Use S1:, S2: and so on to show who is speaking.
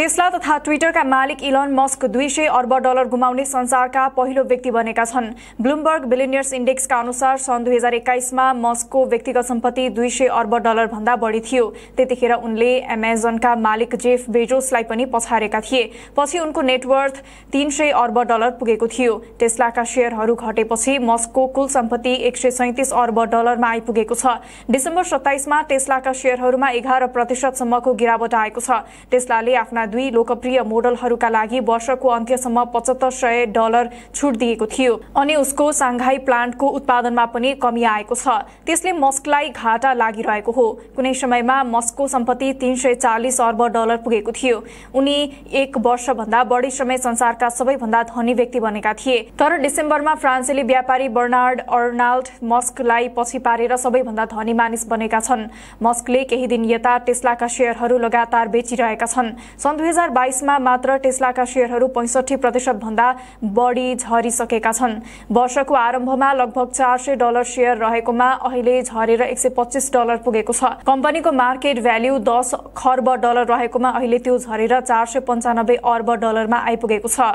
S1: Tesla तथा ट्विटरका मालिक Elon Musk दुई सय अर्ब डलर गुमाउने संसारका पहिलो व्यक्ति बनेका छन् ब्लुमबर्ग बिलिनियर्स इन्डेक्सका अनुसार सन् दुई हजार एक्काइसमा मस्कको व्यक्तिगत सम्पत्ति दुई सय अर्ब भन्दा बढी थियो त्यतिखेर उनले एमाजोनका मालिक जेफ बेजोसलाई पनि पछारेका थिए पछि उनको नेटवर्थ तीन सय अर्ब डलर पुगेको थियो टेस्लाका शेयरहरू घटेपछि मस्कको कुल सम्पत्ति एक सय सैतिस अर्ब डलरमा आइपुगेको छ डिसेम्बर सत्ताइसमा टेस्लाका सेयरहरूमा एघार प्रतिशतसम्मको गिरावट आएको छ टेस्लाले आफ्ना दुई लोकप्रिय मोडलहरूका लागि वर्षको अन्त्यसम्म पचहत्तर सय डलर छुट दिएको थियो अनि उसको साङ्घाई प्लान्टको उत्पादनमा पनि कमी आएको छ त्यसले मस्कलाई घाटा लागिरहेको हो कुनै समयमा मस्कको सम्पत्ति तीन सय चालिस अर्ब डलर पुगेको थियो उनी एक वर्षभन्दा बढी समय संसारका सबैभन्दा धनी व्यक्ति बनेका थिए तर डिसेम्बरमा फ्रान्सेली व्यापारी बर्नार्ड अर्नाल्ड मस्कलाई पछि पारेर सबैभन्दा धनी मानिस बनेका छन् मस्कले केही दिन यता टेस्लाका सेयरहरू लगातार बेचिरहेका छन् सन् दुई हजार बाइसमा मात्र टेस्लाका सेयरहरू पैँसठी प्रतिशतभन्दा बढी झरिसकेका छन् वर्षको आरम्भमा लगभग चार सय डलर सेयर रहेकोमा अहिले झरेर एक सय पच्चिस डलर पुगेको छ कम्पनीको मार्केट भ्याल्यु 10 खर्ब डलर रहेकोमा अहिले त्यो झरेर चार सय पन्चानब्बे अर्ब डलरमा आइपुगेको छ